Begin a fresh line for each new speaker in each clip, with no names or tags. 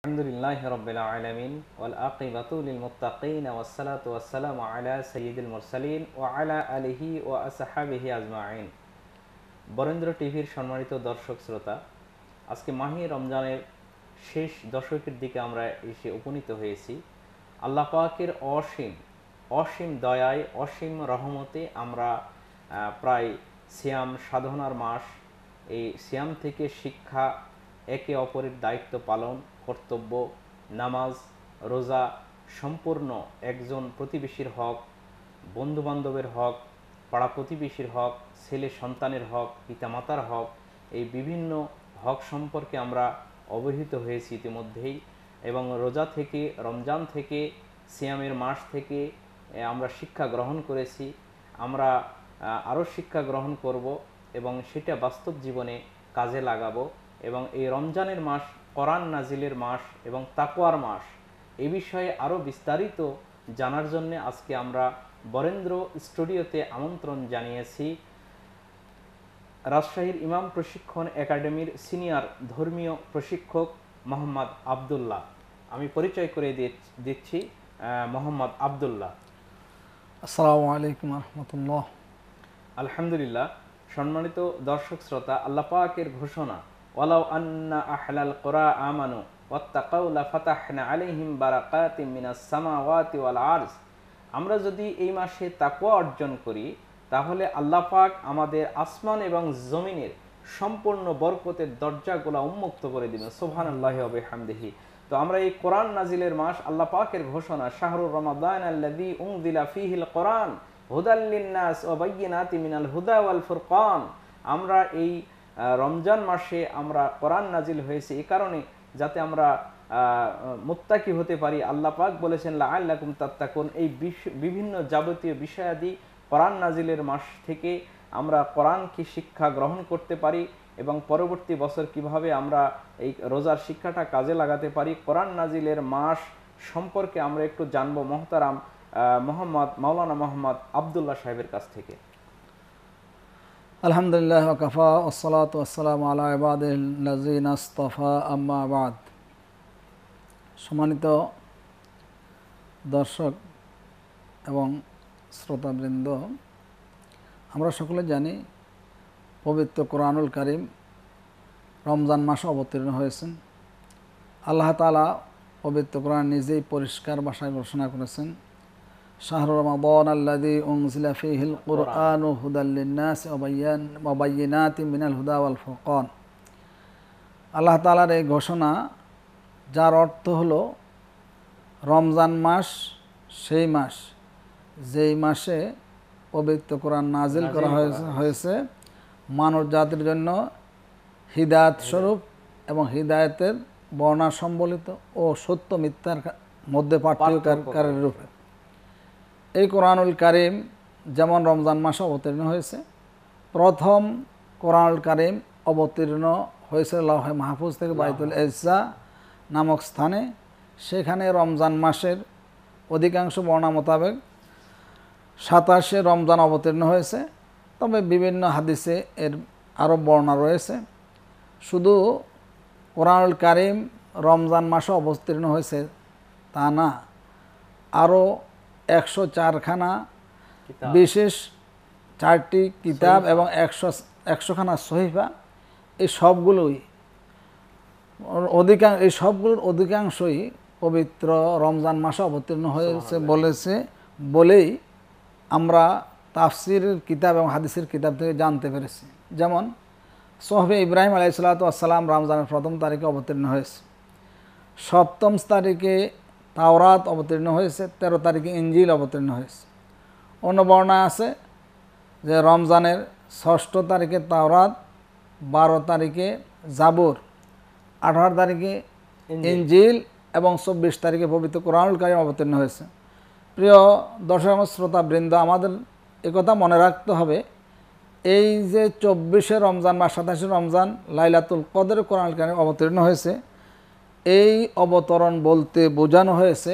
বরেন্দ্র টিভির সম্মানিত দর্শক শ্রোতা আজকে মাহি রমজানের শেষ দশকের দিকে আমরা এসে উপনীত হয়েছি আল্লাহ পাকের অসীম অসীম দয়ায় অসীম রহমতে আমরা প্রায় সিয়াম সাধনার মাস এই সিয়াম থেকে শিক্ষা একে অপরের দায়িত্ব পালন কর্তব্য নামাজ রোজা সম্পূর্ণ একজন প্রতিবেশীর হক বন্ধুবান্ধবের হক পাড়া প্রতিবেশীর হক ছেলে সন্তানের হক পিতামাতার হক এই বিভিন্ন হক সম্পর্কে আমরা অবহিত হয়েছি ইতিমধ্যেই এবং রোজা থেকে রমজান থেকে সিয়ামের মাস থেকে আমরা শিক্ষা গ্রহণ করেছি আমরা আরও শিক্ষা গ্রহণ করব এবং সেটা বাস্তব জীবনে কাজে লাগাবো এবং এই রমজানের মাস কোরআন নাজিলের মাস এবং তাকোয়ার মাস এ বিষয়ে আরও বিস্তারিত জানার জন্য আজকে আমরা বরেন্দ্র স্টুডিওতে আমন্ত্রণ জানিয়েছি রাজশাহীর ইমাম প্রশিক্ষণ একাডেমির সিনিয়র ধর্মীয় প্রশিক্ষক মোহাম্মদ আবদুল্লাহ আমি পরিচয় করে দিচ্ছি মোহাম্মদ আবদুল্লাহ
আসসালামু আলাইকুম রহমতুল্লাহ
আলহামদুলিল্লাহ সম্মানিত দর্শক শ্রোতা আল্লাপাকের ঘোষণা ওয়ালাউ আন্না আহলাল কোরা আমানু ওয়াত্তাকাউলা ফাতাহনা আলিহিম বারাকাতি মিনাস সামাওয়াতি ওয়াল আমরা যদি এই মাসে তাকুয়া অর্জন করি তাহলে আল্লাহ পাক আমাদের আসমান এবং জমিনের সম্পূর্ণ বরকতের দরজাগুলা উন্মুক্ত করে দিবেন সোহান আল্লাহ হবে হামদেহি তো আমরা এই কোরআন নাজিলের মাস আল্লাহ পাকের ঘোষণা শাহরুর রমাদান আল্লাদি উংদিলা ফিহিল কোরআন হুদাল্লিনাস ও বাইনাতি মিনাল হুদা ওয়াল ফুরকান আমরা এই রমজান মাসে আমরা কোরআন নাজিল হয়েছে এ কারণে যাতে আমরা মোত্তাকি হতে পারি আল্লাহ পাক বলেছেন লা আল্লাকুম তাত্তাকুন এই বিভিন্ন যাবতীয় বিষয়াদি কোরআন নাজিলের মাস থেকে আমরা কোরআনকে শিক্ষা গ্রহণ করতে পারি এবং পরবর্তী বছর কিভাবে আমরা এই রোজার শিক্ষাটা কাজে লাগাতে পারি কোরআন নাজিলের মাস সম্পর্কে আমরা একটু জানবো মহতারাম মোহাম্মদ মাওলানা মোহাম্মদ আবদুল্লাহ সাহেবের কাছ থেকে
আলহামদুলিল্লাহ কাফা ওসলাত ওসালাম আলা ইবাদিনাস্তফা আম্মা আবাদ সম্মানিত দর্শক এবং শ্রোতাবৃন্দ আমরা সকলে জানি পবিত্র কোরআনুল করিম রমজান মাসে অবতীর্ণ হয়েছেন আল্লাহ তালা পবিত্র কোরআন নিজেই পরিষ্কার ভাষায় ঘোষণা করেছেন شهر رمضان الذي أنزل فيه القرآن هدى للناس وبينات من الهدى والفرقان আল্লাহ তালার এই ঘোষণা যার অর্থ হল রমজান মাস সেই মাস যেই মাসে পবিত্র কোরআন নাজিল করা হয়েছে মানব জাতির জন্য হৃদায়ত স্বরূপ এবং হৃদায়তের বর্ণা সম্বলিত ও সত্য মিথ্যার মধ্যে পার্থক্যকারের রূপে এই কোরআনুল কারিম যেমন রমজান মাসে অবতীর্ণ হয়েছে প্রথম কোরআনুল কারিম অবতীর্ণ হয়েছে লাহে মাহফুজ থেকে বাইতুল এজা নামক স্থানে সেখানে রমজান মাসের অধিকাংশ বর্ণা মোতাবেক সাতাশে রমজান অবতীর্ণ হয়েছে তবে বিভিন্ন হাদিসে এর আরও বর্ণনা রয়েছে শুধু কোরআনুল কারিম রমজান মাসে অবতীর্ণ হয়েছে তা না আরও একশো চারখানা বিশেষ চারটি কিতাব এবং একশো একশোখানা সহিফা এই সবগুলোই অধিকাংশ এই সবগুলোর অধিকাংশই পবিত্র রমজান মাসে অবতীর্ণ হয়েছে বলেছে বলেই আমরা তাফসির কিতাব এবং হাদিসের কিতাব থেকে জানতে পেরেছি যেমন সোহবে ইব্রাহিম আলাইসালাতু রমজানের প্রথম তারিখে অবতীর্ণ হয়েছে সপ্তম তারিখে তাওরাত অবতীর্ণ হয়েছে ১৩ তারিখে ইঞ্জিল অবতীর্ণ হয়েছে অন্য বর্ণায় আছে যে রমজানের ষষ্ঠ তারিখে তাওরাত বারো তারিখে জাবুর আঠারো তারিখে ইঞ্জিল এবং চব্বিশ তারিখে পবিত্র কোরআনুল অবতীর্ণ হয়েছে প্রিয় দর্শক শ্রোতাবৃন্দ আমাদের একথা মনে রাখতে হবে এই যে চব্বিশে রমজান বা সাতাশে রমজান লাইলাতুল কদের কোরআন অবতীর্ণ হয়েছে এই অবতরণ বলতে বোঝানো হয়েছে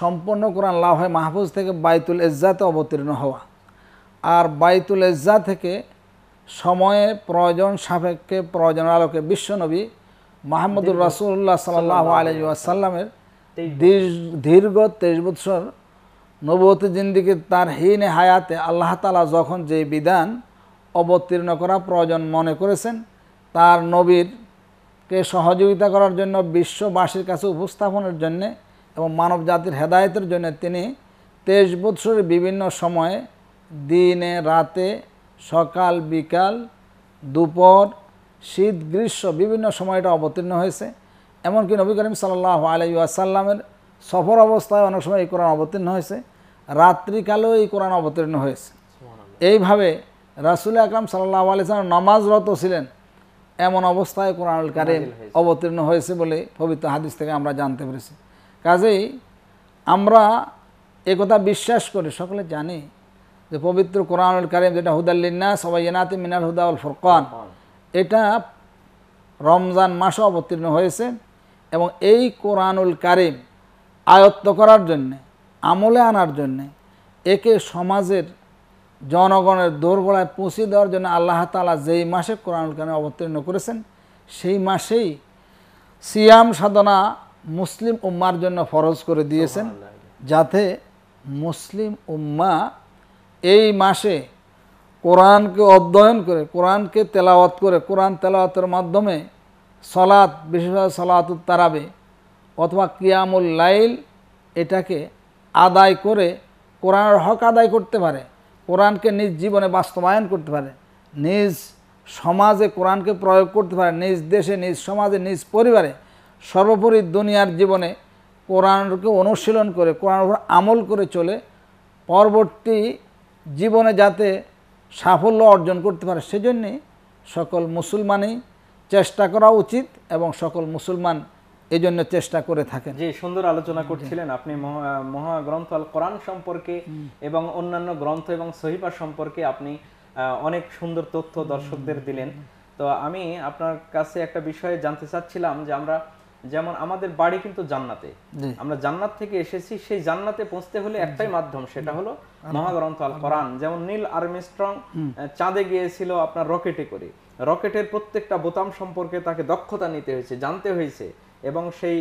সম্পূর্ণ কোরআন লাহে মাহফুজ থেকে বাইতুল এজ্জাতে অবতীর্ণ হওয়া আর বাইতুল এজ্জা থেকে সময়ে প্রয়োজন সাপেক্ষে প্রয়োজন আলোকে বিশ্বনবী মাহমুদুর রাসুল্লাহ সাল আলী আসাল্লামের দীর্ঘ তেইশ বৎসর নবতী জিন্দিকে তার হীনে হায়াতে আল্লাহ তালা যখন যে বিধান অবতীর্ণ করা প্রয়োজন মনে করেছেন তার নবীর কে সহযোগিতা করার জন্য বিশ্ববাসীর কাছে উপস্থাপনের জন্য এবং মানব জাতির হেদায়তের জন্য তিনি তেইশ বৎসরের বিভিন্ন সময়ে দিনে রাতে সকাল বিকাল দুপুর শীত গ্রীষ্ম বিভিন্ন সময় এটা অবতীর্ণ হয়েছে এমনকি নবী করিম সাল্লাহ আলাই আসাল্লামের সফর অবস্থায় অনেক সময় এই কোরআন অবতীর্ণ হয়েছে রাত্রিকালেও এই কোরআন অবতীর্ণ হয়েছে এইভাবে রাসুল আকরাম সাল্লাহ আলিয়াল্লাম নমাজরত ছিলেন এমন অবস্থায় কোরআনুল কারিম অবতীর্ণ হয়েছে বলে পবিত্র হাদিস থেকে আমরা জানতে পেরেছি কাজেই আমরা একথা বিশ্বাস করে সকলে জানি যে পবিত্র কোরআনুল কারিম যেটা হুদাল্লিনা সবাই এনাতে মিনাল হুদাউল ফোরকান এটা রমজান মাসে অবতীর্ণ হয়েছে এবং এই কোরআনুল কারিম আয়ত্ত করার জন্যে আমলে আনার জন্যে একে সমাজের জনগণের দোরগোড়ায় পৌঁছে দেওয়ার জন্য আল্লাহ তালা যেই মাসে কোরআন কানে অবতীর্ণ করেছেন সেই মাসেই সিয়াম সাধনা মুসলিম উম্মার জন্য ফরজ করে দিয়েছেন যাতে মুসলিম উম্মা এই মাসে কোরআনকে অধ্যয়ন করে কোরআনকে তেলাওয়াত করে কোরআন তেলাওয়াতের মাধ্যমে সলাৎ বিশেষভাবে সলাতুত তারাবে অথবা কিয়ামুল লাইল এটাকে আদায় করে কোরআনের হক আদায় করতে পারে কোরআনকে নিজ জীবনে বাস্তবায়ন করতে পারে নিজ সমাজে কোরআনকে প্রয়োগ করতে পারে নিজ দেশে নিজ সমাজে নিজ পরিবারে সর্বোপরি দুনিয়ার জীবনে কোরআনকে অনুশীলন করে কোরআন আমল করে চলে পরবর্তী জীবনে যাতে সাফল্য অর্জন করতে পারে সেজন্যে সকল মুসলমানই চেষ্টা করা উচিত এবং সকল মুসলমান এই জন্য চেষ্টা করে থাকেন যে সুন্দর আলোচনা করছিলেন আপনি মহাগ্রন্থ আল কোরআন সম্পর্কে
এবং অন্যান্য গ্রন্থ এবং সহিপা সম্পর্কে আপনি অনেক সুন্দর তথ্য দর্শকদের দিলেন তো আমি আপনার কাছে একটা বিষয়ে জানতে চাচ্ছিলাম যে আমরা যেমন আমাদের বাড়ি কিন্তু জান্নাতে আমরা জান্নাত থেকে এসেছি সেই জান্নাতে পৌঁছতে হলে একটাই মাধ্যম সেটা হলো মহাগ্রন্থ আল কোরআন যেমন নীল আর্মিস্ট্রং চাঁদে গিয়েছিল আপনার রকেটে করে রকেটের প্রত্যেকটা বোতাম সম্পর্কে তাকে দক্ষতা নিতে হয়েছে জানতে হয়েছে এবং সেই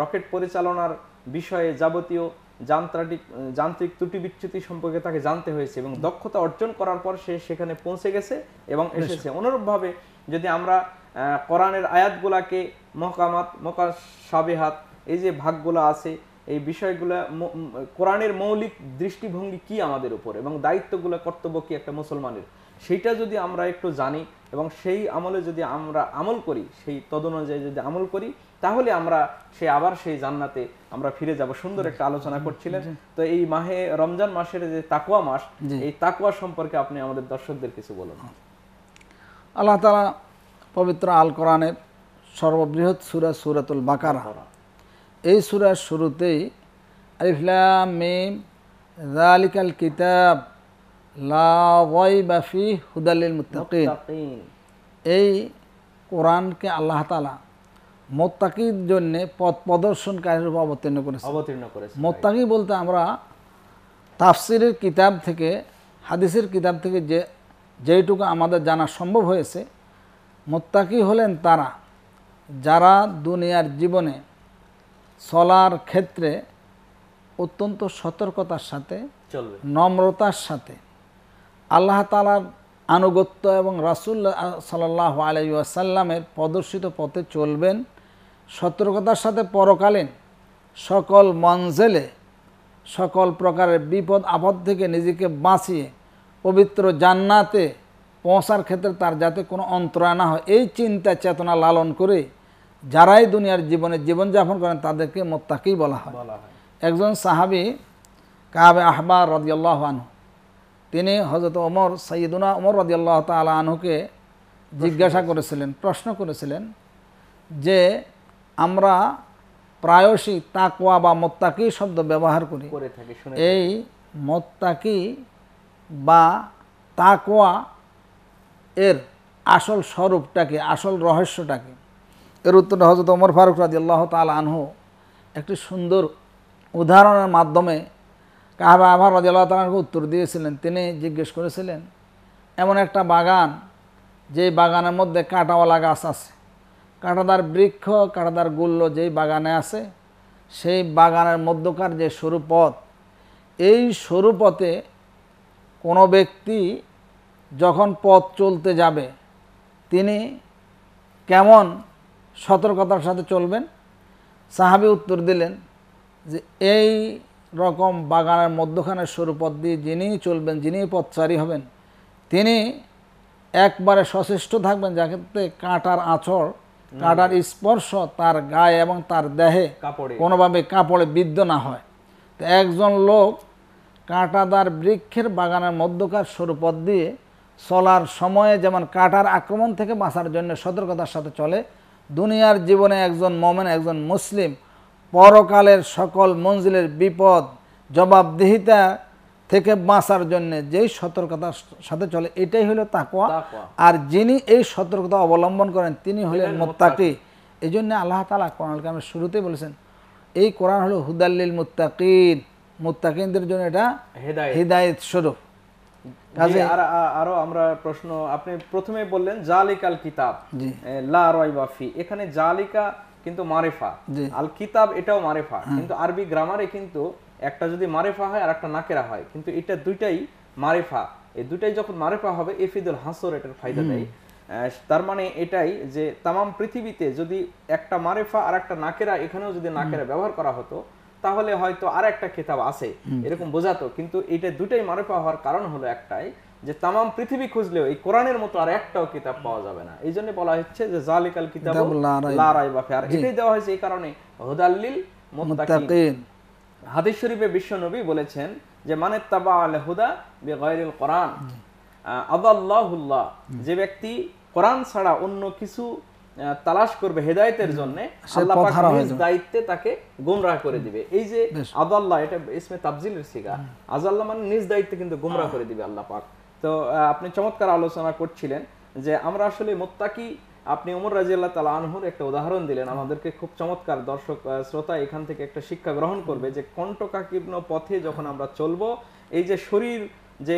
রকেট পরিচালনার বিষয়ে যাবতীয় যান্ত্রাটিক যান্ত্রিক ত্রুটি বিচ্যুতি সম্পর্কে তাকে জানতে হয়েছে এবং দক্ষতা অর্জন করার পর সে সেখানে পৌঁছে গেছে এবং এসেছে অনুরূপভাবে যদি আমরা কোরআনের আয়াতগুলাকে মহকামাত মকা সাবেহাত এই যে ভাগগুলো আছে এই বিষয়গুলো কোরআনের মৌলিক দৃষ্টিভঙ্গি কি আমাদের উপর এবং দায়িত্বগুলো কর্তব্য কি একটা মুসলমানের সেইটা যদি আমরা একটু জানি এবং সেই আমলে যদি আমরা আমল করি সেই তদ অনুযায়ী যদি আমল করি তাহলে আমরা সেই আবার সেই জান্নাতে আমরা ফিরে যাব সুন্দর একটা আলোচনা করছিলেন তো এই মাহে রমজান মাসের যে তাকুয়া মাস এই তাকুয়া সম্পর্কে আপনি আমাদের দর্শকদের কিছু বলুন
আল্লাহ তালা পবিত্র আল কোরআনের সর্ববৃহৎ সুরা সুরাতুল বাকার এই সুরার শুরুতেই আলিফলাম মিম রালিকাল কিতাব লাফি হুদালিল মুতাকিন এই কোরআনকে আল্লাহ তালা মোত্তাকির জন্য পথ প্রদর্শনকারী রূপে অবতীর্ণ করেছে অবতীর্ণ করেছে মোত্তাকি বলতে আমরা তাফসিরের কিতাব থেকে হাদিসের কিতাব থেকে যে যেইটুকু আমাদের জানা সম্ভব হয়েছে মোত্তাকি হলেন তারা যারা দুনিয়ার জীবনে চলার ক্ষেত্রে অত্যন্ত সতর্কতার সাথে চলবে নম্রতার সাথে আল্লাহ তালার আনুগত্য এবং রাসুল্লা সাল্লাহ আলাইসাল্লামের প্রদর্শিত পথে চলবেন সতর্কতার সাথে পরকালীন সকল মঞ্জেলে সকল প্রকারের বিপদ আপদ থেকে নিজেকে বাঁচিয়ে পবিত্র জান্নাতে পৌঁছার ক্ষেত্রে তার যাতে কোনো অন্তরায় না হয় এই চিন্তা চেতনা লালন করে যারাই দুনিয়ার জীবনে জীবনযাপন করেন তাদেরকে মোত্তাকেই বলা হয় একজন সাহাবি কাহাবে আহবা রদিয়াল্লাহ আনহু তিনি হজরত ওমর সঈদুনা ওমর আল্লাহ তালা আনহুকে জিজ্ঞাসা করেছিলেন প্রশ্ন করেছিলেন যে আমরা প্রায়শই তাকোয়া বা মোত্তাকি শব্দ ব্যবহার করি এই মোত্তাকি বা তাকোয়া এর আসল স্বরূপটাকে আসল রহস্যটাকে এর উত্তরে হজরত ওমর ফারুক রাজি আল্লাহ তাল আনহু একটি সুন্দর উদাহরণের মাধ্যমে কাহাবা আবার রাজিয়াল্লাহ তালাকে উত্তর দিয়েছিলেন তিনি জিজ্ঞেস করেছিলেন এমন একটা বাগান যে বাগানের মধ্যে কাঁটাওয়ালা গাছ আছে কাঁটাদার বৃক্ষ কাঁটাদার গুল্ল যেই বাগানে আছে সেই বাগানের মধ্যকার যে সরু পথ এই সরু পথে কোনো ব্যক্তি যখন পথ চলতে যাবে তিনি কেমন সতর্কতার সাথে চলবেন সাহাবি উত্তর দিলেন যে এই রকম বাগানের মধ্যখানের সরু পথ দিয়ে যিনিই চলবেন যিনিই পথচারী হবেন তিনি একবারে সচেষ্ট থাকবেন ক্ষেত্রে কাঁটার আঁচড় কাঁটার স্পর্শ তার গায়ে এবং তার দেহে কোনোভাবে কাপড়ে বিদ্ধ না হয় তো একজন লোক কাঁটাদার বৃক্ষের বাগানের মধ্যকার সরু পথ দিয়ে চলার সময়ে যেমন কাঁটার আক্রমণ থেকে বাঁচার জন্য সতর্কতার সাথে চলে দুনিয়ার জীবনে একজন মোমেন একজন মুসলিম পরকালের সকল মঞ্জিলের বিপদ জবাবদিহিতা থেকে বাঁচার জন্য যেই সতর্কতার সাথে চলে এটাই হলো তাকোয়া আর যিনি এই সতর্কতা অবলম্বন করেন তিনি হলেন মোত্তাকি এই জন্যে আল্লাহ তালা কোরআনকে আমি শুরুতেই বলেছেন এই কোরআন হলো হুদাল্লিল মুত্তাকিন মুত্তাকিনদের জন্য এটা হৃদায়ত স্বরূপ
আরো আমরা প্রশ্ন আপনি প্রথমে বললেন জালিকাল কিতাব লা বাফি এখানে জালিকা কিন্তু মারেফা আল কিতাব এটাও মারেফা হ্যাঁ। কিন্তু আরবি গ্রামারে কিন্তু একটা যদি মারেফা হয় আর একটা নাকেরা হয় কিন্তু এটা দুইটাই মারেফা এই দুইটাই যখন মারেফা হবে এফিদুল হাসর এটার ফায়দা দেয় তার মানে এটাই যে তাম পৃথিবীতে যদি একটা মারেফা আর একটা নাকেরা এখানেও যদি নাকেরা ব্যবহার করা হতো তাহলে হয়তো আর একটা খেতাব আছে এরকম বোঝাতো কিন্তু এটা দুটাই মারেফা হওয়ার কারণ হলো একটাই যে তামাম পৃথিবী খুঁজলেও এই কোরআনের মতো আর একটাও কিতাব পাওয়া যাবে না এই জন্য বলা হচ্ছে যে জালিকাল কিতাব লারাই বাফে আর এটাই দেওয়া হয়েছে এই কারণে হুদাল্লিল মুত্তাকিন হাদিস শরীফে বিশ্ব নবী বলেছেন যে মানে তাবা আল হুদা বি গায়রিল কোরআন আদাল্লাহুল্লাহ যে ব্যক্তি কোরআন ছাড়া অন্য কিছু তালাশ করবে হেদায়তের জন্য আল্লাহ দায়িত্বে তাকে গোমরাহ করে দিবে এই যে আদাল্লাহ এটা ইসমে তাবজিলের সিগা আজাল্লাহ মানে নিজ দায়িত্বে কিন্তু গুমরাহ করে দিবে আল্লাহ পাক তো আপনি চমৎকার আলোচনা করছিলেন যে আমরা আসলে মোত্তাকি আপনি ওমর রাজিয়াল্লাহ তালা আনহুর একটা উদাহরণ দিলেন আমাদেরকে খুব চমৎকার দর্শক শ্রোতা এখান থেকে একটা শিক্ষা গ্রহণ করবে যে কণ্ঠকাকীর্ণ পথে যখন আমরা চলবো এই যে শরীর যে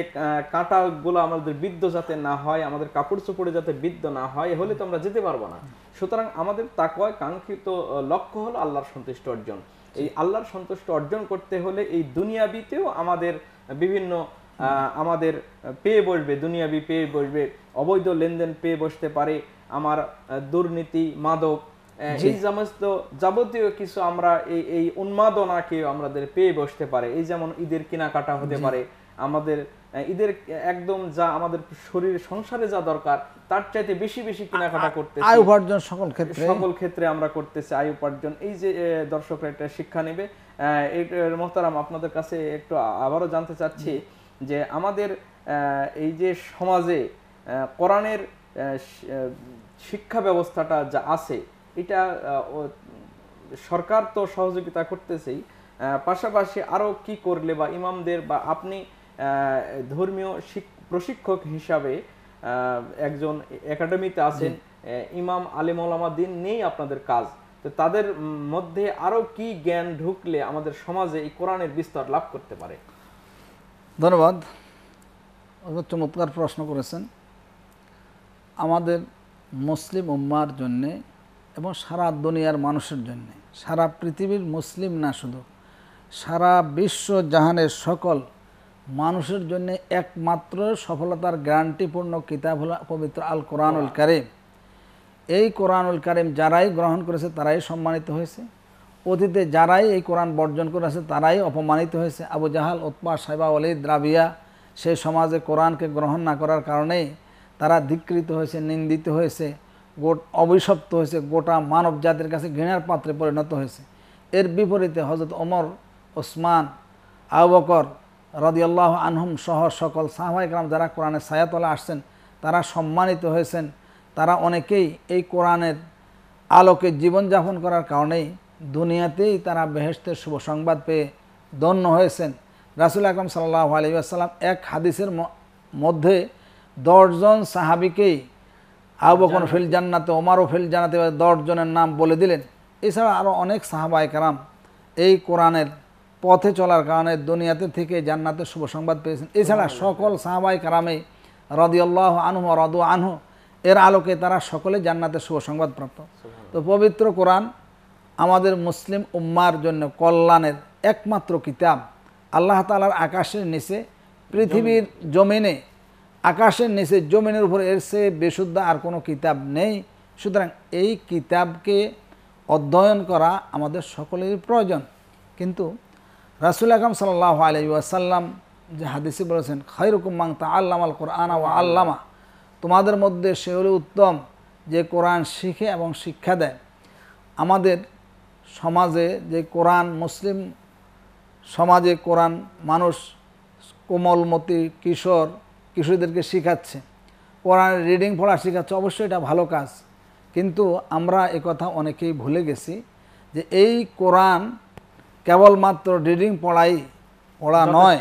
কাঁটাগুলো আমাদের বিদ্ধ যাতে না হয় আমাদের কাপড় চোপড়ে যাতে বিদ্ধ না হয় হলে তো আমরা যেতে পারবো না সুতরাং আমাদের তাকয় কাঙ্ক্ষিত লক্ষ্য হলো আল্লাহর সন্তুষ্ট অর্জন এই আল্লাহর সন্তুষ্ট অর্জন করতে হলে এই দুনিয়াবিতেও আমাদের বিভিন্ন আমাদের পেয়ে বসবে দুনিয়াবি পেয়ে বসবে অবৈধ লেনদেন পেয়ে বসতে পারে আমার দুর্নীতি মাদক এই সমস্ত যাবতীয় কিছু আমরা এই এই উন্মাদনাকে আমাদের পেয়ে বসতে পারে এই যেমন ঈদের কেনাকাটা হতে পারে আমাদের ঈদের একদম যা আমাদের শরীরে সংসারে যা দরকার তার চাইতে বেশি বেশি কেনাকাটা করতে আয়
উপার্জন সকল ক্ষেত্রে সকল
ক্ষেত্রে আমরা করতেছি আয় উপার্জন এই যে দর্শকরা একটা শিক্ষা নেবে মোহতারাম আপনাদের কাছে একটু আবারও জানতে চাচ্ছি যে আমাদের এই যে সমাজে কোরআনের শিক্ষা ব্যবস্থাটা যা আছে এটা সরকার তো সহযোগিতা করতেছেই পাশাপাশি আরও কি করলে বা ইমামদের বা আপনি ধর্মীয় প্রশিক্ষক হিসাবে একজন একাডেমিতে আছেন ইমাম আলিম ওলামা দিন নেই আপনাদের কাজ তো তাদের মধ্যে আরও কি জ্ঞান ঢুকলে আমাদের সমাজে এই কোরআনের বিস্তার লাভ করতে পারে
ধন্যবাদ চমৎকার প্রশ্ন করেছেন আমাদের মুসলিম উম্মার জন্যে এবং সারা দুনিয়ার মানুষের জন্যে সারা পৃথিবীর মুসলিম না শুধু সারা বিশ্ব জাহানের সকল মানুষের জন্য একমাত্র সফলতার গ্যারান্টিপূর্ণ কিতাব হল পবিত্র আল কোরআনুল কারিম এই কোরআনুল কারিম যারাই গ্রহণ করেছে তারাই সম্মানিত হয়েছে অতীতে যারাই এই কোরআন বর্জন করেছে তারাই অপমানিত হয়েছে আবু জাহাল উৎপা সাইবা অলি দ্রাবিয়া সেই সমাজে কোরআনকে গ্রহণ না করার কারণে তারা ধিকৃত হয়েছে নিন্দিত হয়েছে গোট অভিশপ্ত হয়েছে গোটা মানব জাতির কাছে ঘৃণার পাত্রে পরিণত হয়েছে এর বিপরীতে হজরত ওমর ওসমান আবকর রদিয়াল্লাহ আনহুম সহ সকল সাহবাইকরাম যারা কোরআনের সায়াতলা আসছেন তারা সম্মানিত হয়েছেন তারা অনেকেই এই কোরআনের আলোকে জীবনযাপন করার কারণেই দুনিয়াতেই তারা বেহেস্তের শুভ সংবাদ পেয়ে ধন্য হয়েছেন রাসুল আকরম সাল্লাহ আলী আসসালাম এক হাদিসের মধ্যে দশজন সাহাবিকেই আবকন ফিল জান্নাতে ওমারও ফিল জানাতে দশজনের নাম বলে দিলেন এছাড়া আরও অনেক সাহাবায় কারাম এই কোরআনের পথে চলার কারণে দুনিয়াতে থেকে জান্নাতের শুভ সংবাদ পেয়েছেন এছাড়া সকল সাহাবাই কারামে রদিয়াল্লাহ আনহু রদু আনহু এর আলোকে তারা সকলে জান্নাতের শুভ সংবাদ প্রাপ্ত তো পবিত্র কোরআন আমাদের মুসলিম উম্মার জন্য কল্যাণের একমাত্র কিতাব আল্লাহ তালার আকাশের নিচে পৃথিবীর জমিনে আকাশের নিচে জমিনের উপর এর সে বেশুদ্ধ আর কোনো কিতাব নেই সুতরাং এই কিতাবকে অধ্যয়ন করা আমাদের সকলেরই প্রয়োজন কিন্তু রাসুল আকাম সাল্লাহ আলি ওয়াসাল্লাম যে হাদিসে বলেছেন খৈরকুম মাংতা আল্লামাল কোরআনা ও আল্লামা তোমাদের মধ্যে সে হলে উত্তম যে কোরআন শিখে এবং শিক্ষা দেয় আমাদের সমাজে যে কোরআন মুসলিম সমাজে কোরআন মানুষ কোমলমতি কিশোর কিশোরীদেরকে শেখাচ্ছে কোরআন রিডিং পড়া শিখাচ্ছে অবশ্যই এটা ভালো কাজ কিন্তু আমরা কথা অনেকেই ভুলে গেছি যে এই কোরআন কেবলমাত্র রিডিং পড়াই পড়া নয়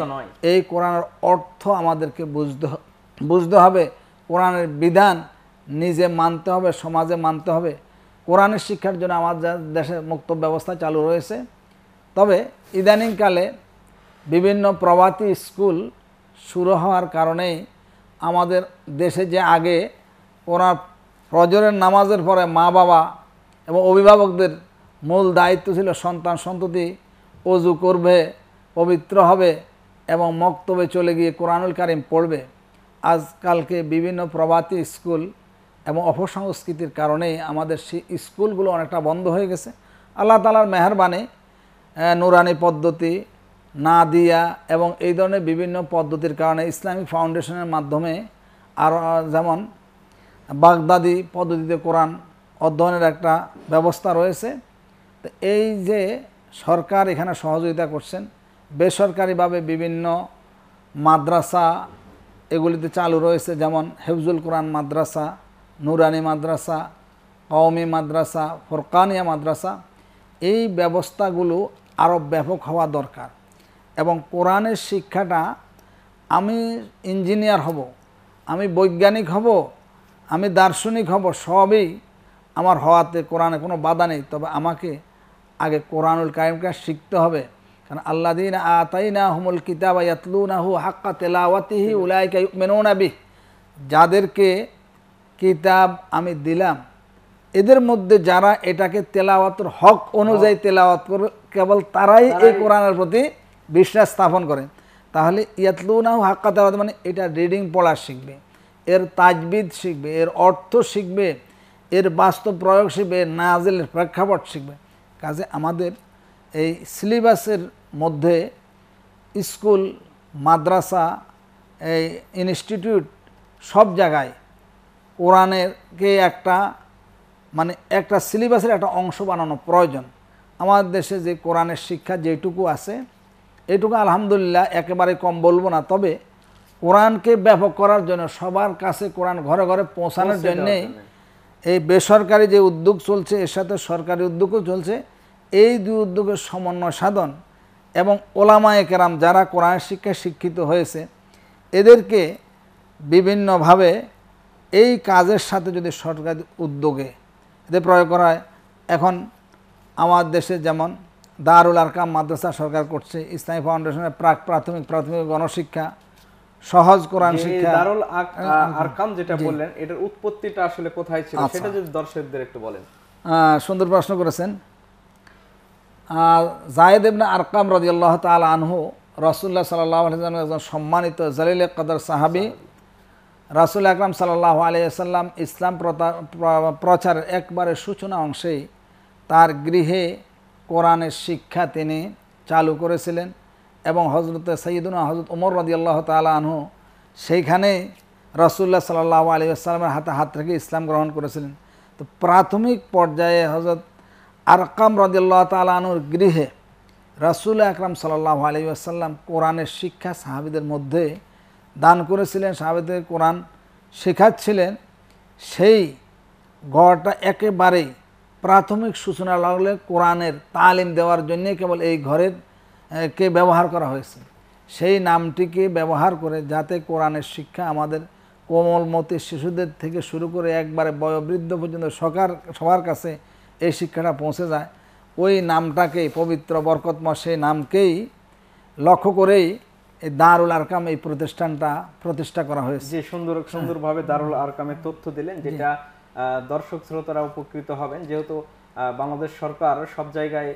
এই কোরআনের অর্থ আমাদেরকে বুঝতে বুঝতে হবে কোরআনের বিধান নিজে মানতে হবে সমাজে মানতে হবে কোরআনের শিক্ষার জন্য আমাদের দেশে মুক্ত ব্যবস্থা চালু রয়েছে তবে ইদানিংকালে বিভিন্ন প্রভাতী স্কুল শুরু হওয়ার কারণেই আমাদের দেশে যে আগে ওরা প্রজরের নামাজের পরে মা বাবা এবং অভিভাবকদের মূল দায়িত্ব ছিল সন্তান সন্ততি অজু করবে পবিত্র হবে এবং মক্তবে চলে গিয়ে কোরআনুল কারিম পড়বে আজকালকে বিভিন্ন প্রভাতী স্কুল এবং অপসংস্কৃতির কারণে আমাদের সেই স্কুলগুলো অনেকটা বন্ধ হয়ে গেছে আল্লাহ তালার মেহরবানি নুরানি পদ্ধতি না দিয়া এবং এই ধরনের বিভিন্ন পদ্ধতির কারণে ইসলামিক ফাউন্ডেশনের মাধ্যমে আর যেমন বাগদাদি পদ্ধতিতে কোরআন অধ্যয়নের একটা ব্যবস্থা রয়েছে তো এই যে সরকার এখানে সহযোগিতা করছেন বেসরকারিভাবে বিভিন্ন মাদ্রাসা এগুলিতে চালু রয়েছে যেমন হেফজুল কোরআন মাদ্রাসা নুরানি মাদ্রাসা কওমি মাদ্রাসা ফোরকানিয়া মাদ্রাসা এই ব্যবস্থাগুলো আরও ব্যাপক হওয়া দরকার এবং কোরআনের শিক্ষাটা আমি ইঞ্জিনিয়ার হব আমি বৈজ্ঞানিক হব আমি দার্শনিক হব সবই আমার হওয়াতে কোরআনে কোনো বাধা নেই তবে আমাকে আগে কোরআনুল কায়েমকে শিখতে হবে কারণ আল্লা দিন না হুমুল কিতাবা হু হাক্কা তেলাওয়াতিহি উলাইকা মেনুনাবি যাদেরকে কিতাব আমি দিলাম এদের মধ্যে যারা এটাকে তেলাওয়াতর হক অনুযায়ী তেলাওয়াত করে কেবল তারাই এই কোরআনের প্রতি বিশ্বাস স্থাপন করেন তাহলে ইয়াতলুনাহ হাক্কা তেলাওয়াত মানে এটা রিডিং পড়া শিখবে এর তাজবিদ শিখবে এর অর্থ শিখবে এর বাস্তব প্রয়োগ শিখবে এর নাজেলের প্রেক্ষাপট শিখবে কাজে আমাদের এই সিলেবাসের মধ্যে স্কুল মাদ্রাসা এই ইনস্টিটিউট সব জায়গায় কোরআনেরকে একটা মানে একটা সিলেবাসের একটা অংশ বানানো প্রয়োজন আমাদের দেশে যে কোরআনের শিক্ষা যেটুকু আছে এটুকু আলহামদুলিল্লাহ একেবারে কম বলবো না তবে কোরআনকে ব্যাপক করার জন্য সবার কাছে কোরআন ঘরে ঘরে পৌঁছানোর জন্যে এই বেসরকারি যে উদ্যোগ চলছে এর সাথে সরকারি উদ্যোগও চলছে এই দুই উদ্যোগের সমন্বয় সাধন এবং ওলামা একেরাম যারা কোরআন শিক্ষায় শিক্ষিত হয়েছে এদেরকে বিভিন্নভাবে এই কাজের সাথে যদি সরকার উদ্যোগে এতে প্রয়োগ করা হয় এখন আমার দেশে যেমন দারুল আরকাম মাদ্রাসা সরকার করছে ইসলামী ফাউন্ডেশনের প্রাক প্রাথমিক প্রাথমিক গণশিক্ষা সহজ কোরআন শিক্ষা দারুল হ্যাঁ, আরকাম যেটা বললেন
এটার উৎপত্তিটা আসলে কোথায় ছিল আচ্ছা। সেটা যদি দর্শকদের একটু বলেন
সুন্দর প্রশ্ন করেছেন জায়দ ইবনে আরকাম রাদিয়াল্লাহু তাআলা আনহু রাসূলুল্লাহ সাল্লাল্লাহু আলাইহি ওয়াসাল্লামের একজন সম্মানিত জালিল কদর সাহাবী রাসুল আকরাম সাল্লাহ আলিয়াল্লাম ইসলাম প্রচার একবারে সূচনা অংশেই তার গৃহে কোরআনের শিক্ষা তিনি চালু করেছিলেন এবং হজরত সঈদুনা হজরত ওমর রদি আল্লাহ আনহু সেইখানে রসুল্লাহ সাল্লাহ আলী আসসালামের হাতে হাত রেখে ইসলাম গ্রহণ করেছিলেন তো প্রাথমিক পর্যায়ে হজরত আরকাম রদিয়াল্লাহ তালা গৃহে রসুল আকরাম সাল্লাহ আলী আসাল্লাম কোরআনের শিক্ষা সাহাবিদের মধ্যে দান করেছিলেন সাহাবেদের কোরআন শেখাচ্ছিলেন সেই ঘরটা একেবারেই প্রাথমিক সূচনা লাগলে কোরআনের তালিম দেওয়ার জন্য কেবল এই ঘরের কে ব্যবহার করা হয়েছে সেই নামটিকে ব্যবহার করে যাতে কোরআনের শিক্ষা আমাদের কোমলমতি শিশুদের থেকে শুরু করে একবারে বয়বৃদ্ধ পর্যন্ত সকার সবার কাছে এই শিক্ষাটা পৌঁছে যায় ওই নামটাকেই পবিত্র বরকতময় সেই নামকেই লক্ষ্য করেই এই দারুল আরকাম এই প্রতিষ্ঠানটা প্রতিষ্ঠা করা হয়েছে যে সুন্দর সুন্দরভাবে দারুল আরকামের তথ্য দিলেন
যেটা দর্শক শ্রোতারা উপকৃত হবেন যেহেতু বাংলাদেশ সরকার সব জায়গায়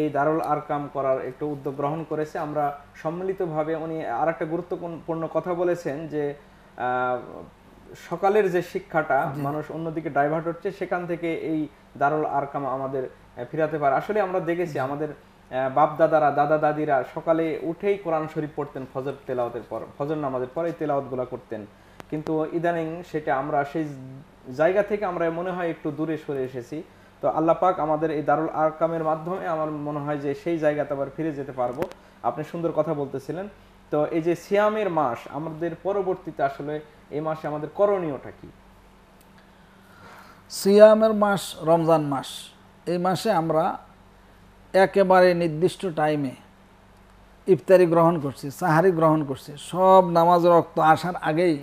এই দারুল আরকাম করার একটু উদ্যোগ গ্রহণ করেছে আমরা সম্মিলিতভাবে উনি আর একটা গুরুত্বপূর্ণ কথা বলেছেন যে সকালের যে শিক্ষাটা মানুষ অন্যদিকে ডাইভার্ট হচ্ছে সেখান থেকে এই দারুল আরকাম আমাদের ফিরাতে পারে আসলে আমরা দেখেছি আমাদের বাপদাদারা দাদা দাদিরা সকালে উঠেই কোরআন শরীফ পড়তেন ফজর তেলাওতের পর ফজর নামাজের পরে গুলা করতেন কিন্তু ইদানিং সেটা আমরা সেই জায়গা থেকে আমরা মনে হয় একটু দূরে সরে এসেছি তো আল্লাহ পাক আমাদের এই দারুল আরকামের মাধ্যমে আমার মনে হয় যে সেই জায়গাতে আবার ফিরে যেতে পারবো আপনি সুন্দর কথা বলতেছিলেন তো এই যে সিয়ামের মাস আমাদের পরবর্তীতে আসলে এই মাসে আমাদের করণীয়টা কি
সিয়ামের মাস রমজান মাস এই মাসে আমরা একেবারে নির্দিষ্ট টাইমে ইফতারি গ্রহণ করছি সাহারি গ্রহণ করছি সব নামাজ রক্ত আসার আগেই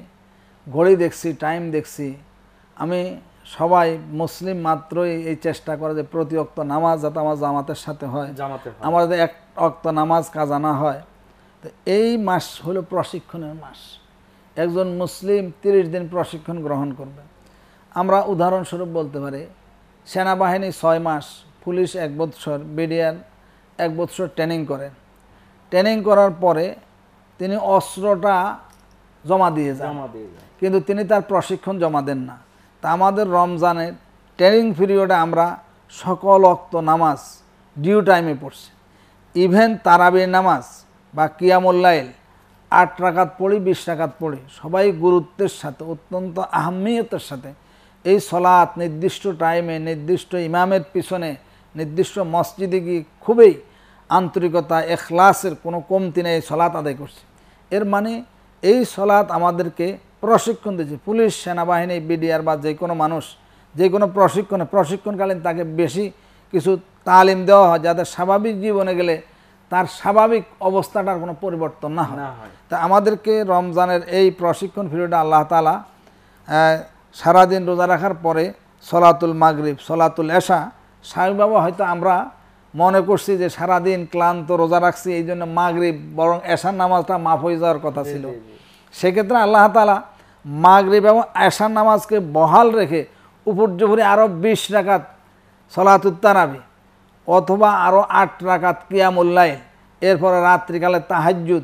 ঘড়ি দেখছি টাইম দেখছি আমি সবাই মুসলিম মাত্রই এই চেষ্টা করে যে প্রতি অক্ত নামাজ যাতে আমার জামাতের সাথে হয় আমার যাতে এক অক্ত নামাজ কাজা না হয় তো এই মাস হলো প্রশিক্ষণের মাস একজন মুসলিম তিরিশ দিন প্রশিক্ষণ গ্রহণ করবে আমরা উদাহরণস্বরূপ বলতে পারি সেনাবাহিনী ছয় মাস পুলিশ এক বৎসর বিডিআর এক বৎসর ট্রেনিং করেন ট্রেনিং করার পরে তিনি অস্ত্রটা জমা দিয়ে যান কিন্তু তিনি তার প্রশিক্ষণ জমা দেন না তা আমাদের রমজানের ট্রেনিং পিরিয়ডে আমরা সকল অক্ত নামাজ ডিউ টাইমে পড়ছি ইভেন তারাবির নামাজ বা কিয়ামুল্লাইল আট রাকাত পড়ি বিশ টাকাত পড়ি সবাই গুরুত্বের সাথে অত্যন্ত আহমিয়তের সাথে এই সলাৎ নির্দিষ্ট টাইমে নির্দিষ্ট ইমামের পিছনে নির্দিষ্ট মসজিদে গিয়ে খুবই আন্তরিকতা এখলাসের কোনো কমতি নেই সলাৎ আদায় করছে এর মানে এই সলাৎ আমাদেরকে প্রশিক্ষণ দিচ্ছে পুলিশ সেনাবাহিনী বিডিআর বা যে কোনো মানুষ যে কোনো প্রশিক্ষণে প্রশিক্ষণকালীন তাকে বেশি কিছু তালিম দেওয়া হয় যাতে স্বাভাবিক জীবনে গেলে তার স্বাভাবিক অবস্থাটার কোনো পরিবর্তন না হয় তা আমাদেরকে রমজানের এই প্রশিক্ষণ ফিরিয়ে আল্লাহ তালা সারাদিন রোজা রাখার পরে সলাতুল মাগরিব সলাতুল এশা বাবা হয়তো আমরা মনে করছি যে সারাদিন ক্লান্ত রোজা রাখছি এই জন্য মাগরিব বরং এশার নামাজটা মাফ হয়ে যাওয়ার কথা ছিল সেক্ষেত্রে আল্লাহ তালা মাগরীব এবং এশার নামাজকে বহাল রেখে উপর্যভরি আরও বিশ রাকাত উত্তারাবি অথবা আরও আট রাকাত কিয়ামুল্লাইল এরপরে রাত্রিকালে তাহাজুদ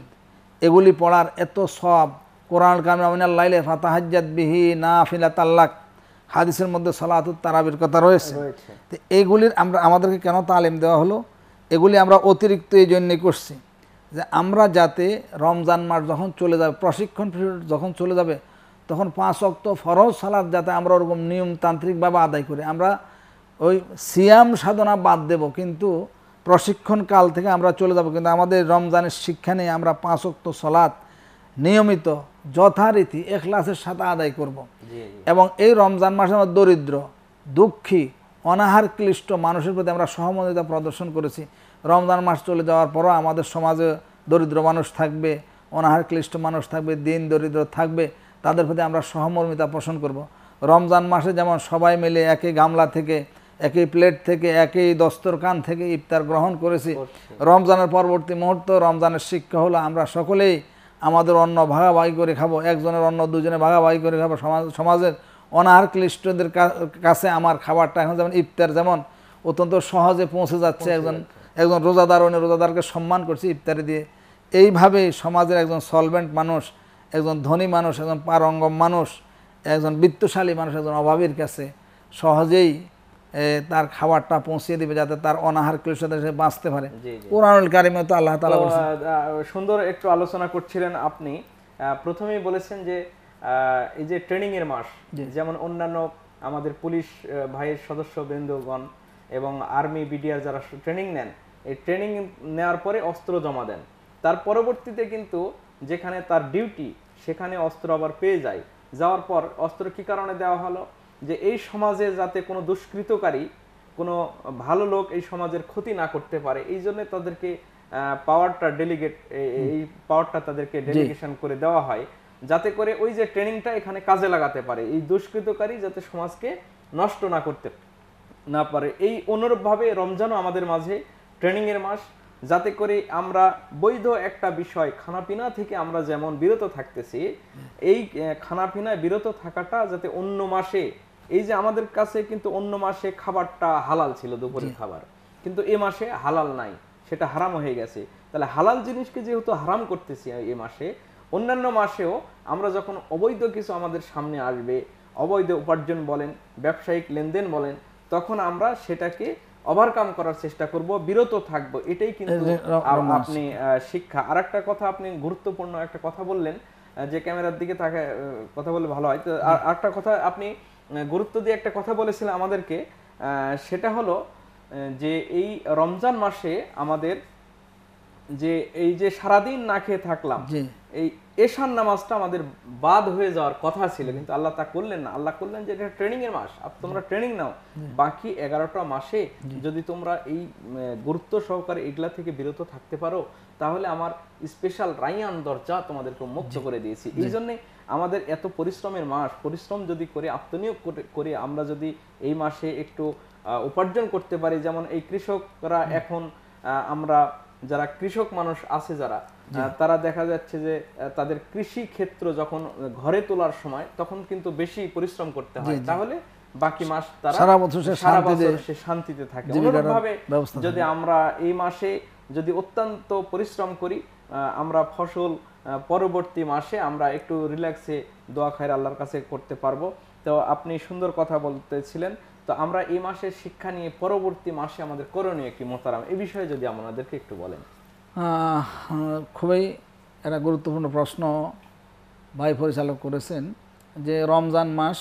এগুলি পড়ার এত সব কোরআন কামিন ফা ফাতাহাজ্জাদ বিহি না আল্লাহ হাদিসের মধ্যে সলাত তারাবির কথা রয়েছে তো এইগুলির আমরা আমাদেরকে কেন তালিম দেওয়া হলো এগুলি আমরা অতিরিক্ত এই জন্যে করছি যে আমরা যাতে রমজান মাস যখন চলে যাবে প্রশিক্ষণ পিরিয়ড যখন চলে যাবে তখন পাঁচ অক্ত ফরজ সালাদ যাতে আমরা ওরকম নিয়মতান্ত্রিকভাবে আদায় করি আমরা ওই সিয়াম সাধনা বাদ দেব কিন্তু প্রশিক্ষণ কাল থেকে আমরা চলে যাব কিন্তু আমাদের রমজানের শিক্ষা নিয়ে আমরা পাঁচ অক্ত সলাদ নিয়মিত যথারীতি এখলাসের সাথে আদায় করব। এবং এই রমজান মাসে আমরা দরিদ্র দুঃখী অনাহার ক্লিষ্ট মানুষের প্রতি আমরা সহমর্মিতা প্রদর্শন করেছি রমজান মাস চলে যাওয়ার পরও আমাদের সমাজে দরিদ্র মানুষ থাকবে অনাহার ক্লিষ্ট মানুষ থাকবে দিন দরিদ্র থাকবে তাদের প্রতি আমরা সহমর্মিতা পোষণ করব। রমজান মাসে যেমন সবাই মিলে একই গামলা থেকে একই প্লেট থেকে একই দস্তরকান থেকে ইফতার গ্রহণ করেছি রমজানের পরবর্তী মুহূর্ত রমজানের শিক্ষা হলো আমরা সকলেই আমাদের অন্ন ভাগাভাগি করে খাবো একজনের অন্ন দুজনে ভাগাভাগি করে খাবো সমাজ সমাজের অনার ক্লিষ্টদের কাছে আমার খাবারটা এখন যেমন ইফতার যেমন অত্যন্ত সহজে পৌঁছে যাচ্ছে একজন একজন রোজাদার অন্য রোজাদারকে সম্মান করছে ইফতারি দিয়ে এইভাবে সমাজের একজন সলভেন্ট মানুষ একজন ধনী মানুষ একজন পারঙ্গম মানুষ একজন বৃত্তশালী মানুষ একজন অভাবীর কাছে সহজেই তার খাবারটা পৌঁছিয়ে দিবে যাতে তার অনাহার কৃষকদের সে বাঁচতে পারে কোরআনুল কারিমে তো আল্লাহ তালা
সুন্দর একটু আলোচনা করছিলেন আপনি প্রথমেই বলেছেন যে এই যে ট্রেনিং এর মাস যেমন অন্যান্য আমাদের পুলিশ ভাইয়ের সদস্য বৃন্দগণ এবং আর্মি বিডিআর যারা ট্রেনিং নেন এই ট্রেনিং নেওয়ার পরে অস্ত্র জমা দেন তার পরবর্তীতে কিন্তু যেখানে তার ডিউটি সেখানে অস্ত্র আবার পেয়ে যায় যাওয়ার পর অস্ত্র কি কারণে দেওয়া হলো যে এই সমাজে যাতে কোনো দুষ্কৃতকারী কোনো ভালো লোক এই সমাজের ক্ষতি না করতে পারে এই জন্য তাদেরকে পাওয়ারটা ডেলিগেট এই পাওয়ারটা তাদেরকে ডেলিগেশন করে দেওয়া হয় যাতে করে ওই যে ট্রেনিংটা এখানে কাজে লাগাতে পারে এই দুষ্কৃতকারী যাতে সমাজকে নষ্ট না করতে না পারে এই অনুরূপভাবে রমজানও আমাদের মাঝে ট্রেনিংয়ের মাস যাতে করে আমরা বৈধ একটা বিষয় খানাপিনা থেকে আমরা যেমন বিরত থাকতেছি এই খানাপিনায় বিরত থাকাটা যাতে অন্য মাসে এই যে আমাদের কাছে কিন্তু অন্য মাসে খাবারটা হালাল ছিল দুপুরের খাবার কিন্তু এ মাসে হালাল নাই সেটা হারাম হয়ে গেছে তাহলে হালাল জিনিসকে যেহেতু হারাম করতেছি এ মাসে অন্যান্য মাসেও আমরা যখন অবৈধ কিছু আমাদের সামনে আসবে অবৈধ উপার্জন বলেন ব্যবসায়িক লেনদেন বলেন তখন আমরা সেটাকে ওভারকাম করার চেষ্টা করব বিরত থাকব এটাই কিন্তু আপনি শিক্ষা আর একটা কথা আপনি গুরুত্বপূর্ণ একটা কথা বললেন যে ক্যামেরার দিকে তাকে কথা বললে ভালো হয় তো আর একটা কথা আপনি গুরুত্ব দিয়ে একটা কথা বলেছিল আমাদেরকে সেটা হলো যে এই রমজান মাসে আমাদের যে এই যে সারাদিন না খেয়ে থাকলাম এই এশান নামাজটা আমাদের বাদ হয়ে যাওয়ার কথা ছিল কিন্তু আল্লাহ তা করলেন না আল্লাহ করলেন যে এটা ট্রেনিং এর মাস আর তোমরা ট্রেনিং নাও বাকি এগারোটা মাসে যদি তোমরা এই গুরুত্ব সহকারে এগুলা থেকে বিরত থাকতে পারো তাহলে আমার স্পেশাল রাইয়ান দরজা তোমাদেরকে মুক্ত করে দিয়েছি এই জন্যে আমাদের এত পরিশ্রমের মাস পরিশ্রম যদি করে আত্মনিয়োগ করে আমরা যদি এই মাসে একটু উপার্জন করতে পারি যেমন এই কৃষকরা এখন আমরা যারা কৃষক মানুষ আছে যারা তারা দেখা যাচ্ছে যে তাদের কৃষি ক্ষেত্র যখন ঘরে তোলার সময় তখন কিন্তু বেশি পরিশ্রম করতে হয় তাহলে বাকি মাস তারা সারা বছর সারা বছর সে শান্তিতে থাকে অনুরূপভাবে যদি আমরা এই মাসে যদি অত্যন্ত পরিশ্রম করি আমরা ফসল পরবর্তী মাসে আমরা একটু রিল্যাক্সে দোয়া খায়ের আল্লাহর কাছে করতে পারবো তো আপনি সুন্দর কথা বলতেছিলেন তো আমরা এই মাসের শিক্ষা নিয়ে পরবর্তী মাসে আমাদের করণীয় একটি মোতারাম এই বিষয়ে যদি আমাদেরকে একটু বলেন
খুবই একটা গুরুত্বপূর্ণ প্রশ্ন ভাই পরিচালক করেছেন যে রমজান মাস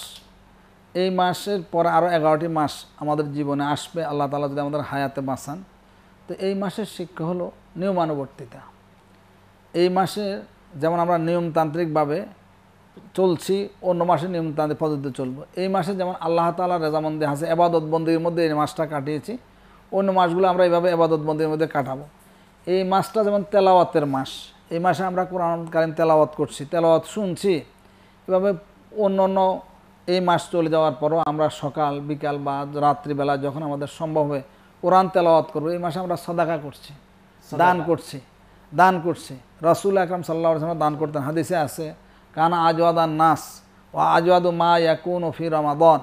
এই মাসের পর আরও এগারোটি মাস আমাদের জীবনে আসবে আল্লাহ তালা যদি আমাদের হায়াতে বাঁচান তো এই মাসের শিক্ষা হলো নিয়মানুবর্তিতা এই মাসের যেমন আমরা নিয়মতান্ত্রিকভাবে চলছি অন্য মাসে নিয়মতান্ত্রিক পদ্ধতিতে চলব এই মাসে যেমন আল্লাহ তালা রেজামন্দি হাসে এবাদতবন্দির মধ্যে এই মাসটা কাটিয়েছি অন্য মাসগুলো আমরা এইভাবে এবাদতবন্দির মধ্যে কাটাবো এই মাসটা যেমন তেলাওয়াতের মাস এই মাসে আমরা কোরআনকালীন তেলাওয়াত করছি তেলাওয়াত শুনছি এভাবে অন্য অন্য এই মাস চলে যাওয়ার পরও আমরা সকাল বিকাল বা রাত্রিবেলা যখন আমাদের সম্ভব হবে কোরআন তেলাওয়াত করবো এই মাসে আমরা সদাকা করছি দান করছি দান করছি রাসুল আকরাম সাল্লাহ সাল্লাম দান করতেন হাদিসে আছে কানা আজওয়াদান নাস ও আজওয়াদু মা ইয়াকুন ও ফি রমাদন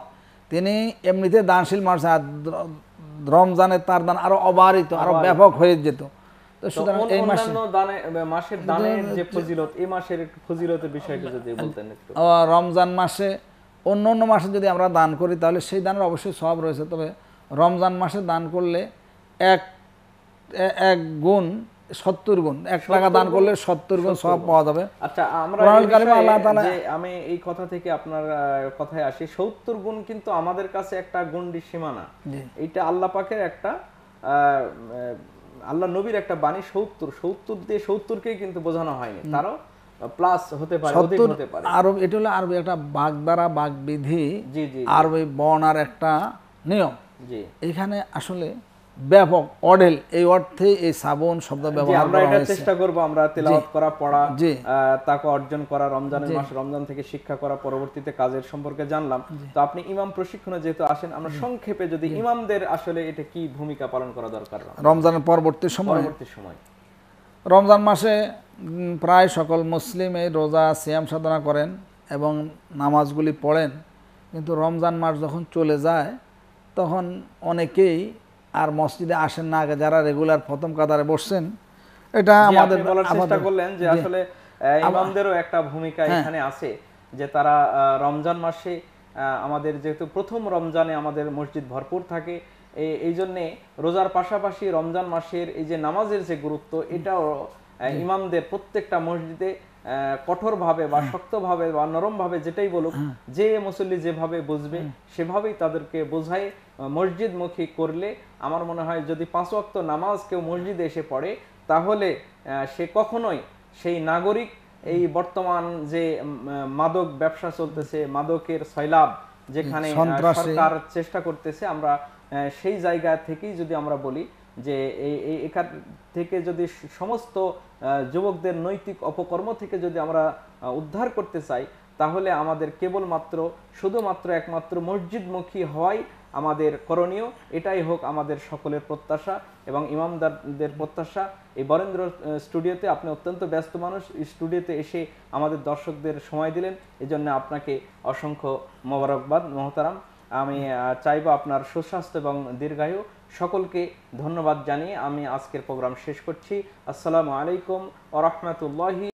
তিনি এমনিতে দানশীল মানুষ রমজানে তার দান আরও অবারিত আরও ব্যাপক হয়ে যেত রমজান মাসে অন্য অন্য মাসে যদি আমরা দান করি তাহলে সেই দানের অবশ্যই সব রয়েছে তবে রমজান মাসে দান করলে এক এক গুণ সত্তর গুণ এক টাকা দান করলে সত্তর গুণ সব পাওয়া যাবে আচ্ছা,
আমি এই কথা থেকে আপনার কথায় আসি সত্তর গুণ কিন্তু আমাদের কাছে একটা সীমানা এটা আল্লাহ একটা আল্লাহ নবীর একটা বাণী সত্তর সত্তর দিয়ে কে কিন্তু বোঝানো হয়নি তারও প্লাস
হতে পারে আরব এটা হলো আরবি একটা বাগ দ্বারা বিধি আরবি বর্ণার একটা নিয়ম এখানে আসলে ব্যাপক অডেল এই অর্থে এই শ্রাবণ শব্দ ব্যবহার আমরা এটা চেষ্টা করব আমরা তেলাওয়াত
করা পড়া তাকে অর্জন করা রমজানের মাস রমজান থেকে শিক্ষা করা পরবর্তীতে কাজের সম্পর্কে জানলাম তো আপনি ইমাম প্রশিক্ষণে যেহেতু আসেন আমরা সংক্ষেপে যদি ইমামদের আসলে এটা কি ভূমিকা পালন করা দরকার
রমজানের পরবর্তী সময় পরবর্তী সময় রমজান মাসে প্রায় সকল মুসলিম এই রোজা সিয়াম সাধনা করেন এবং নামাজগুলি পড়েন কিন্তু রমজান মাস যখন চলে যায় তখন অনেকেই আর মসজিদে আসেন না আগে যারা রেগুলার প্রথম কাতারে বসছেন এটা আমাদের চেষ্টা করলেন যে আসলে
ইমামদেরও একটা ভূমিকা হ্যাঁ। এখানে আছে যে তারা রমজান মাসে আমাদের যেহেতু প্রথম রমজানে আমাদের মসজিদ ভরপুর থাকে এই জন্যে রোজার পাশাপাশি রমজান মাসের এই যে নামাজের যে গুরুত্ব এটাও ইমামদের প্রত্যেকটা মসজিদে কঠোরভাবে বা শক্তভাবে বা নরমভাবে যেটাই বলুক যে মুসল্লি যেভাবে বুঝবে সেভাবেই তাদেরকে বোঝাই মসজিদমুখী করলে আমার মনে হয় যদি পাঁচ অক্ত নামাজ কেউ মসজিদে এসে পড়ে তাহলে সে কখনোই সেই নাগরিক এই বর্তমান যে মাদক ব্যবসা চলতেছে মাদকের সয়লাভ যেখানে সরকার চেষ্টা করতেছে আমরা সেই জায়গা থেকেই যদি আমরা বলি যে এই এখান থেকে যদি সমস্ত যুবকদের নৈতিক অপকর্ম থেকে যদি আমরা উদ্ধার করতে চাই তাহলে আমাদের কেবলমাত্র শুধুমাত্র একমাত্র মসজিদমুখী হওয়াই আমাদের করণীয় এটাই হোক আমাদের সকলের প্রত্যাশা এবং ইমামদারদের প্রত্যাশা এই বরেন্দ্র স্টুডিওতে আপনি অত্যন্ত ব্যস্ত মানুষ স্টুডিওতে এসে আমাদের দর্শকদের সময় দিলেন এজন্য আপনাকে অসংখ্য মোবারকবাদ মহতারাম আমি চাইব আপনার সুস্বাস্থ্য এবং দীর্ঘায়ু সকলকে ধন্যবাদ জানিয়ে আমি আজকের প্রোগ্রাম শেষ করছি আসসালামু আলাইকুম ওরহমতুল্লাহি